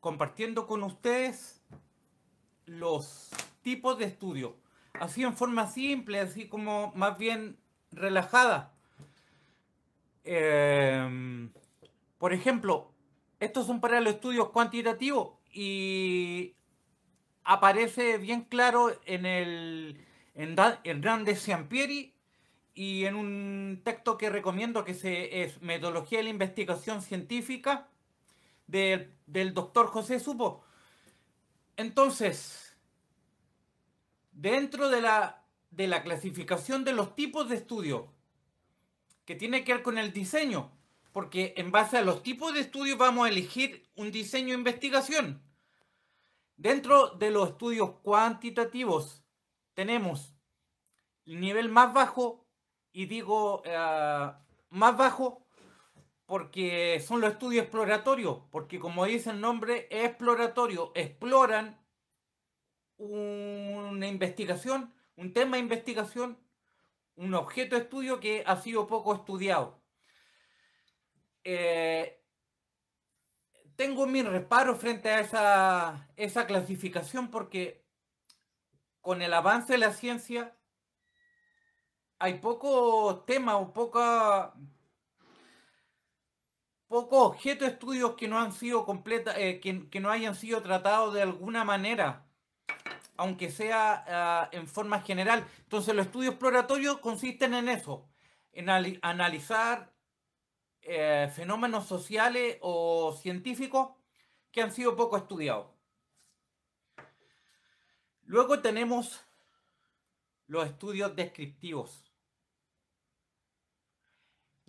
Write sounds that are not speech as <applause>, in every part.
compartiendo con ustedes los tipos de estudio, así en forma simple, así como más bien relajada. Em, por ejemplo, estos son para los estudios cuantitativos y aparece bien claro en el en, en Grande Sampieri y en un texto que recomiendo que se, es Metodología de la Investigación Científica del, del doctor José Supo. Entonces, dentro de la, clasificación de los tipos de estudio, que tiene que ver con el diseño, porque en base a los tipos de estudio vamos a elegir un diseño de investigación. Dentro de los estudios cuantitativos tenemos el nivel más bajo y digo eh, más bajo porque son los estudios exploratorios, porque como dice el nombre, exploratorio, exploran una investigación, un tema de investigación, un objeto de estudio que ha sido poco estudiado. Eh, tengo mi reparo frente a esa, esa clasificación porque con el avance de la ciencia hay pocos temas o poca pocos objetos de estudios que no han sido eh, que, no hayan sido tratados de alguna manera, aunque sea ah, en forma general. Entonces los estudios exploratorios consisten en eso, en analizar eh, fenómenos sociales o científicos que han sido poco estudiados. Luego tenemos los estudios descriptivos.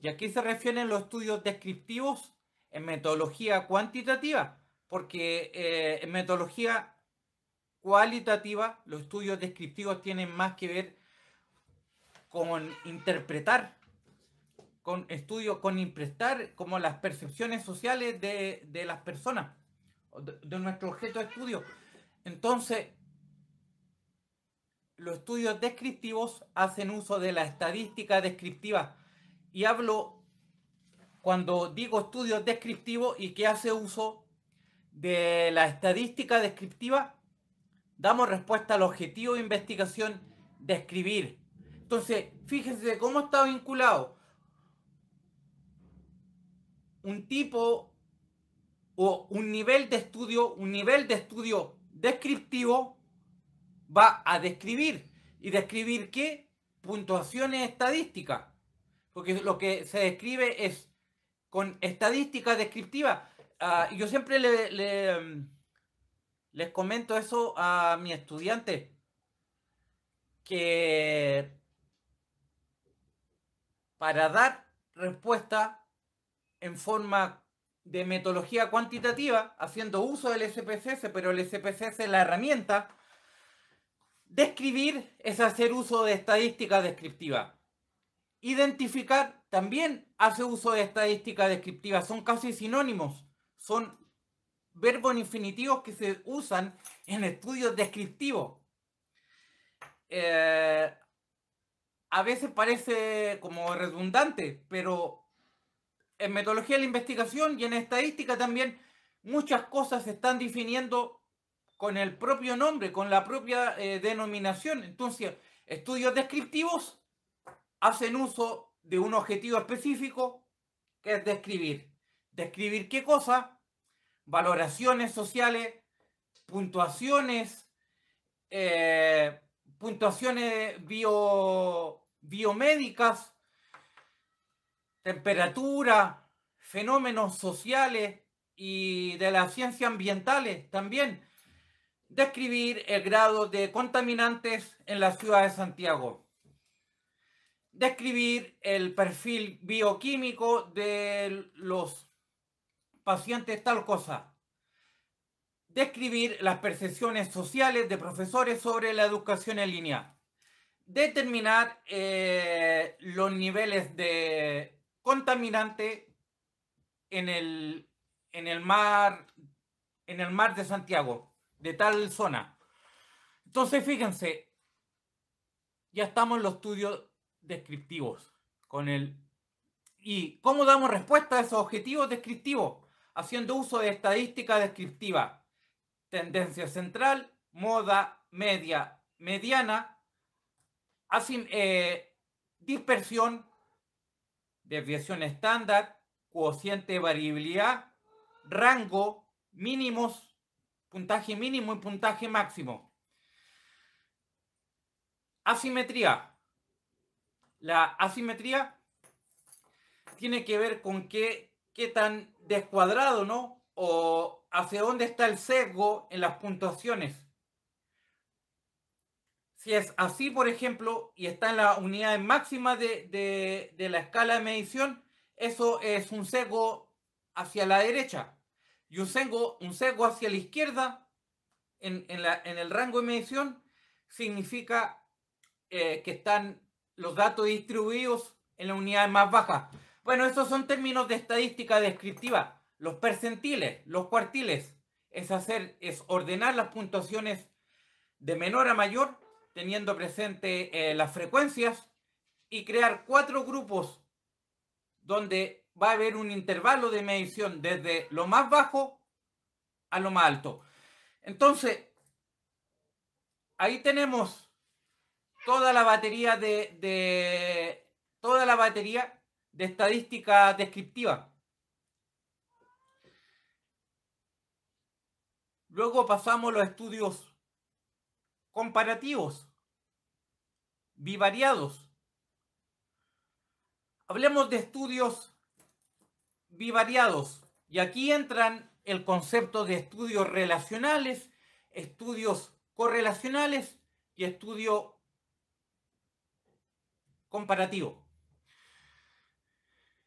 Y aquí se refieren los estudios descriptivos en metodología cuantitativa, porque eh, en metodología cualitativa los estudios descriptivos tienen más que ver con interpretar, con estudios, con imprestar como las percepciones sociales de, las personas, de nuestro objeto de estudio. Entonces, los estudios descriptivos hacen uso de la estadística descriptiva y hablo cuando digo estudios descriptivos y que hace uso de la estadística descriptiva, damos respuesta al objetivo de investigación describir. Entonces, fíjense cómo está vinculado un tipo o un nivel de estudio, un nivel de estudio descriptivo va a describir. ¿Y describir qué? Puntuaciones estadísticas. Porque lo que se describe es con estadística descriptiva. Ah, yo siempre mm, les comento eso a mi estudiante. Que para dar respuesta en forma de metodología cuantitativa, haciendo uso del SPSS, pero el SPSS es la herramienta, describir es hacer uso de estadística descriptiva. Identificar también hace uso de estadística descriptiva, son casi sinónimos, son verbos infinitivos que se usan en estudios descriptivos. Eh, a veces parece como redundante, pero en metodología de la investigación y en estadística también muchas cosas se están definiendo con el propio nombre, con la propia eh, denominación. Entonces, estudios descriptivos hacen uso de un objetivo específico que es describir. ¿Describir qué cosa? Valoraciones sociales, puntuaciones, eh, puntuaciones bio, biomédicas, temperatura, fenómenos sociales y de las ciencias ambientales también. Describir el grado de contaminantes en la ciudad de Santiago describir el perfil bioquímico de los pacientes tal cosa, describir las percepciones sociales de profesores sobre la educación en línea, determinar eh, los niveles de contaminante en el, en el mar en el mar de Santiago, de tal zona. Entonces, fíjense, ya estamos en los estudios descriptivos. Con el... ¿Y cómo damos respuesta a esos objetivos descriptivos? Haciendo uso de estadística descriptiva. Tendencia central, moda media, mediana, eh, dispersión, desviación estándar, cociente de variabilidad, rango, mínimos, puntaje mínimo y puntaje máximo. Asimetría. La asimetría tiene que ver con qué, qué tan descuadrado, ¿no? O hacia dónde está el sesgo en las puntuaciones. Si es así, por ejemplo, y está en las unidades máxima de, la escala de medición, eso es un sesgo hacia la derecha. Y un sesgo, un hacia la izquierda en, el rango de medición significa eh, que están los datos distribuidos en la unidad más baja. Bueno, estos son términos de estadística descriptiva. Los percentiles, los cuartiles, es hacer, es ordenar las puntuaciones de menor a mayor, teniendo presente eh, las frecuencias, y crear cuatro grupos donde va a haber un intervalo de medición desde lo más bajo a lo más alto. Entonces, ahí tenemos toda la batería de, toda la batería de estadística descriptiva. Luego pasamos a los estudios comparativos, bivariados. Hablemos de estudios bivariados. Y aquí entran el concepto de estudios relacionales, estudios correlacionales y estudio comparativo.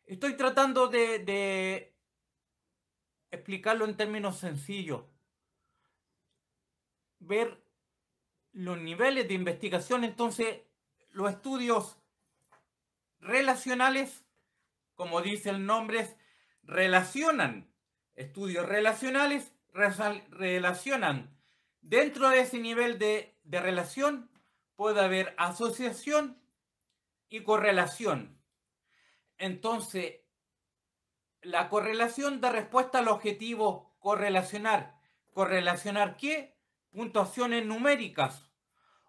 Estoy tratando de, explicarlo en términos sencillos. Ver los niveles de investigación, entonces los estudios relacionales, como dice el nombre, relacionan, estudios relacionales relacionan. Dentro de ese nivel de relación puede haber asociación y correlación. Entonces, la correlación da respuesta al objetivo correlacionar. ¿Correlacionar qué? Puntuaciones numéricas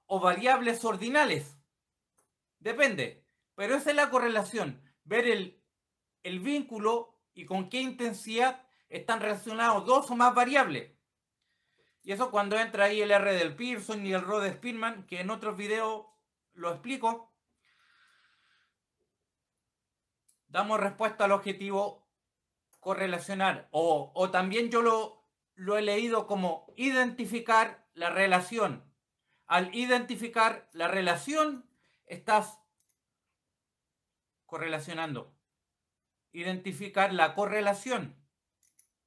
o variables ordinales. Depende, pero esa es la correlación. Ver el, vínculo y con qué intensidad están relacionados dos o más variables. Y eso cuando entra ahí el R del Pearson y el de Spearman, que en otros videos lo explico, damos respuesta al objetivo correlacionar O, también yo lo, lo he leído como identificar la relación. Al identificar la relación, estás correlacionando. Identificar la correlación.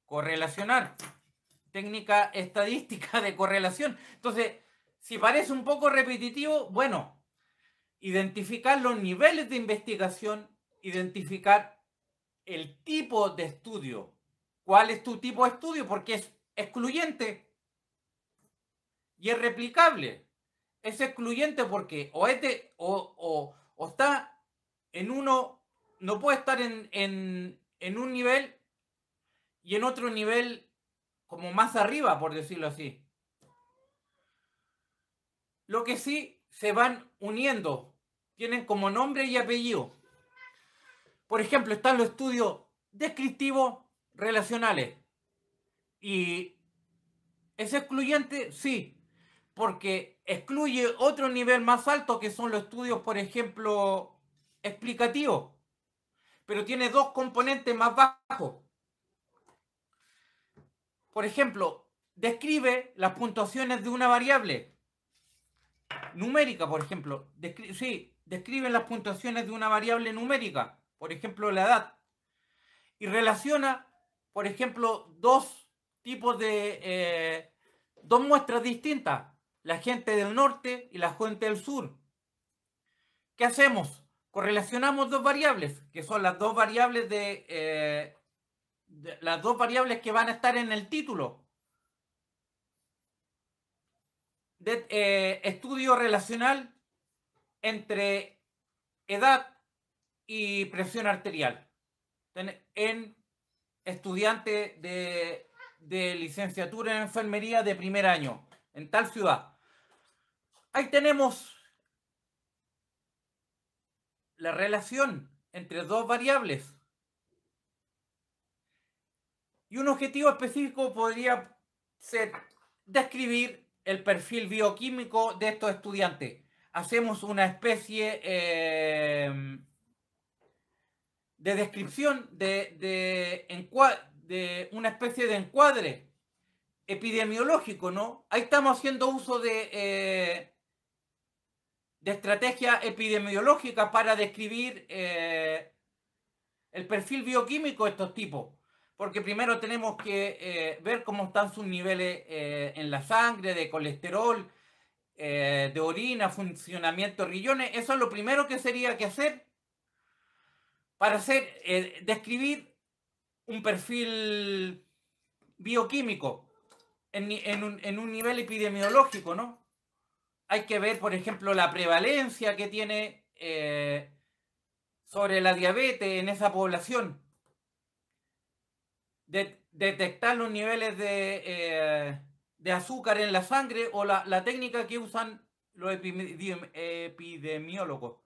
Correlacionar. Técnica estadística de correlación. Entonces, si parece un poco repetitivo, bueno, identificar los niveles de investigación, identificar el tipo de estudio. ¿Cuál es tu tipo de estudio? Porque es excluyente y es replicable. Es excluyente porque o, es o, está en uno, no puede estar en, en, en un nivel y en otro nivel como más arriba, por decirlo así. Lo que sí se van uniendo, tienen como nombre y apellido. Por ejemplo, están los estudios descriptivos relacionales. ¿Y es excluyente? Sí, porque excluye otro nivel más alto que son los estudios, por ejemplo, explicativos. Pero tiene dos componentes más bajos. Por ejemplo, describe las puntuaciones de una variable. Numérica, por ejemplo. sí, describe las puntuaciones de una variable numérica por ejemplo, la edad, y relaciona, por ejemplo, dos tipos de, eh, dos muestras distintas, la gente del norte y la gente del sur. ¿Qué hacemos? Correlacionamos dos variables, que son las dos variables de, eh, las dos variables que van a estar en el título. De, eh, estudio relacional entre edad y presión arterial en estudiante de, licenciatura en enfermería de primer año en tal ciudad. Ahí tenemos la relación entre dos variables. Y un objetivo específico podría ser describir el perfil bioquímico de estos estudiantes. Hacemos una especie eh, de descripción, de, de, una especie de encuadre epidemiológico, ¿no? Ahí estamos haciendo uso de, estrategias eh, de estrategia epidemiológica para describir eh, el perfil bioquímico de estos tipos, porque primero tenemos que eh, ver cómo están sus niveles en la sangre, de colesterol, de orina, funcionamiento de riñones, eso es lo primero que sería que hacer para hacer, eh, describir un perfil bioquímico en, un, nivel epidemiológico, ¿no? Hay que ver, por ejemplo, la prevalencia que tiene eh, sobre la diabetes en esa población. detectar los niveles eh, de, azúcar en la sangre o la, técnica que usan los epidemiólogos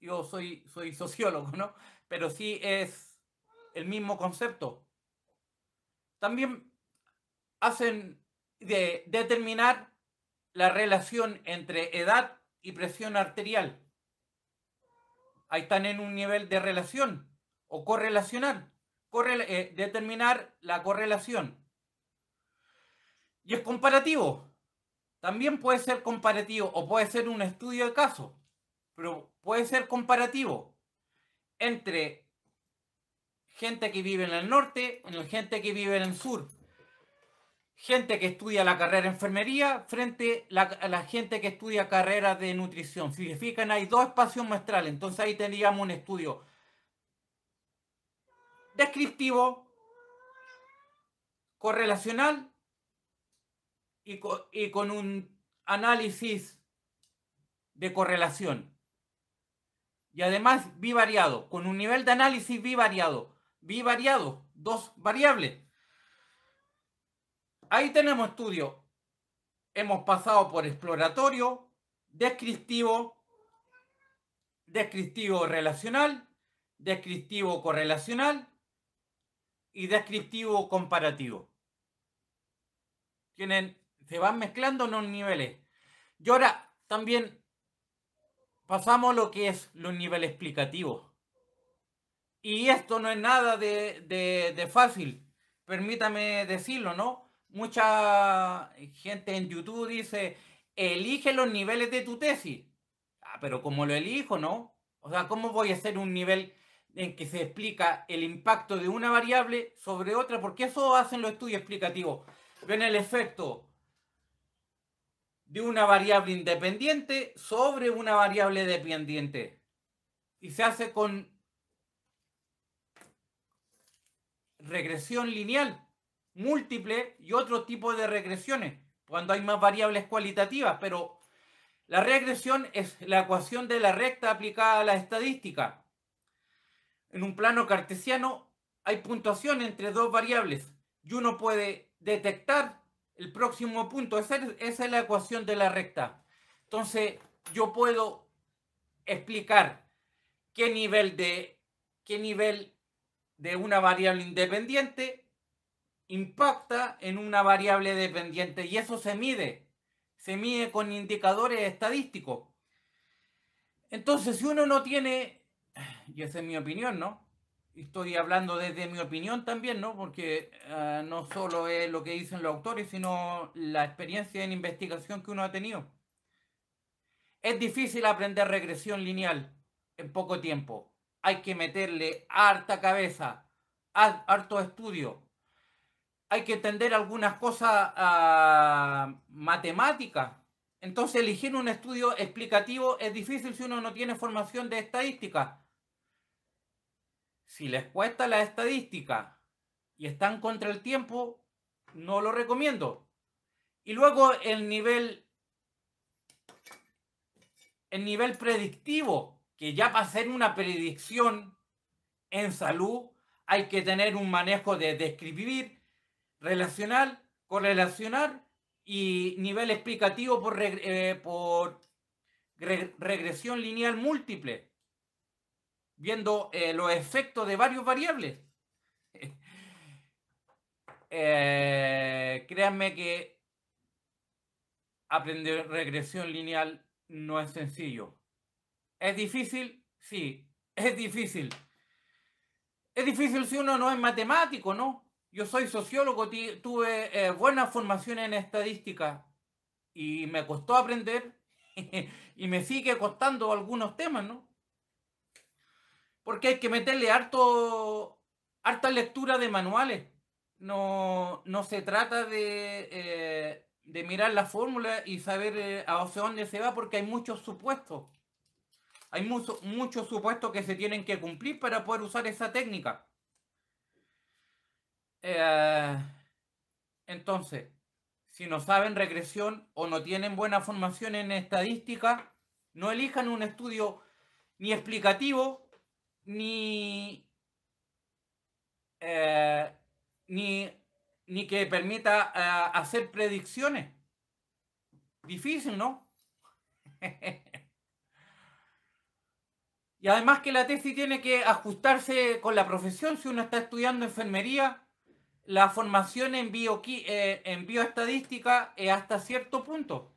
yo soy, soy sociólogo, ¿no? Pero sí es el mismo concepto. También hacen de determinar la relación entre edad y presión arterial. Ahí están en un nivel de relación o correlacionar, eh, determinar la correlación. Y es comparativo. También puede ser comparativo o puede ser un estudio de caso pero puede ser comparativo entre gente que vive en el norte, y gente que vive en el sur, gente que estudia la carrera de enfermería frente a la, gente que estudia carrera de nutrición. Si hay dos espacios muestrales, entonces ahí tendríamos un estudio descriptivo, correlacional y con un análisis de correlación. Y además vi variado, con un nivel de análisis vi variado. Vi variado, dos variables. Ahí tenemos estudio. Hemos pasado por exploratorio, descriptivo, descriptivo relacional, descriptivo correlacional y descriptivo comparativo. Tienen, se van mezclando en los niveles. Y ahora también pasamos lo que es los niveles explicativos. Y esto no es nada de, fácil, permítame decirlo, ¿no? Mucha gente en YouTube dice, elige los niveles de tu tesis. Ah, pero ¿cómo lo elijo, no? O sea, ¿cómo voy a hacer un nivel en que se explica el impacto de una variable sobre otra? Porque eso hacen los estudios explicativos. Ven el efecto de una variable independiente sobre una variable dependiente. Y se hace con regresión lineal, múltiple y otro tipo de regresiones, cuando hay más variables cualitativas, pero la regresión es la ecuación de la recta aplicada a la estadística. En un plano cartesiano hay puntuación entre dos variables y uno puede detectar el próximo punto. Esa, es la ecuación de la recta. Entonces, yo puedo explicar qué nivel de, qué nivel de una variable independiente impacta en una variable dependiente y eso se mide, se mide con indicadores estadísticos. Entonces, si uno no tiene, y esa es mi opinión, ¿no? estoy hablando desde mi opinión también, ¿no? Porque eh, no solo es lo que dicen los autores, sino la experiencia en investigación que uno ha tenido. Es difícil aprender regresión lineal en poco tiempo. Hay que meterle harta cabeza, harto estudio. Hay que entender algunas cosas ah, matemáticas. Entonces, elegir un estudio explicativo es difícil si uno no tiene formación de estadística si les cuesta la estadística y están contra el tiempo, no lo recomiendo. Y luego el nivel, el nivel predictivo, que ya para hacer una predicción en salud hay que tener un manejo de describir, relacional, correlacionar y nivel explicativo por, eh, regresión lineal múltiple viendo eh, los efectos de varios variables. <laughs> Eh, créanme que aprender regresión lineal no es sencillo. ¿Es difícil? Sí, es difícil. Es difícil si uno no es matemático, ¿no? Yo soy sociólogo, tuve eh, buena formación en estadística y me costó aprender <laughs> y me sigue costando algunos temas, ¿no? porque hay que meterle harto, harta lectura de manuales. No, se trata eh, de, mirar la fórmula y saber eh, a dónde se va, porque hay muchos supuestos. Hay muchos supuestos que se tienen que cumplir para poder usar esa técnica. Eh, entonces, si no saben regresión o no tienen buena formación en estadística, no elijan un estudio ni explicativo ni, eh, ni, ni, que permita eh, hacer predicciones. Difícil, ¿no? <laughs> y además que la tesis tiene que ajustarse con la profesión. Si uno está estudiando enfermería, la formación en, bio, eh, en bioestadística es hasta cierto punto.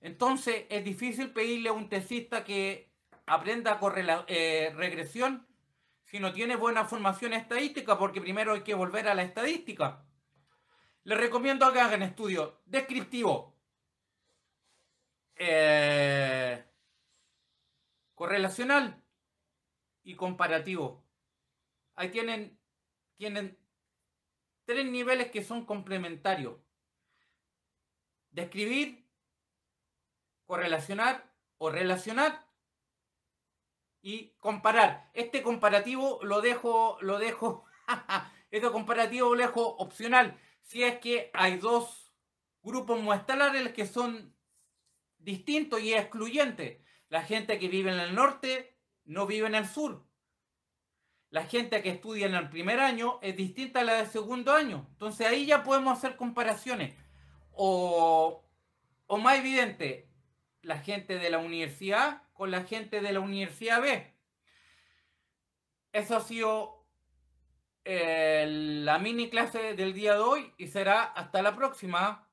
Entonces es difícil pedirle a un tesista que aprenda eh, regresión si no tiene buena formación estadística, porque primero hay que volver a la estadística. Les recomiendo que hagan estudio descriptivo. Eh, correlacional y comparativo. Ahí tienen, tienen tres niveles que son complementarios. Describir, correlacionar o relacionar y comparar. Este comparativo lo dejo, lo dejo, <laughs> este comparativo lo dejo opcional. Si es que hay dos grupos muestrales que son distintos y excluyentes. La gente que vive en el norte no vive en el sur. La gente que estudia en el primer año es distinta a la del segundo año. Entonces ahí ya podemos hacer comparaciones. O, o más evidente, la gente de la universidad la gente de la Universidad B. Eso ha sido eh, la mini clase del día de hoy y será hasta la próxima.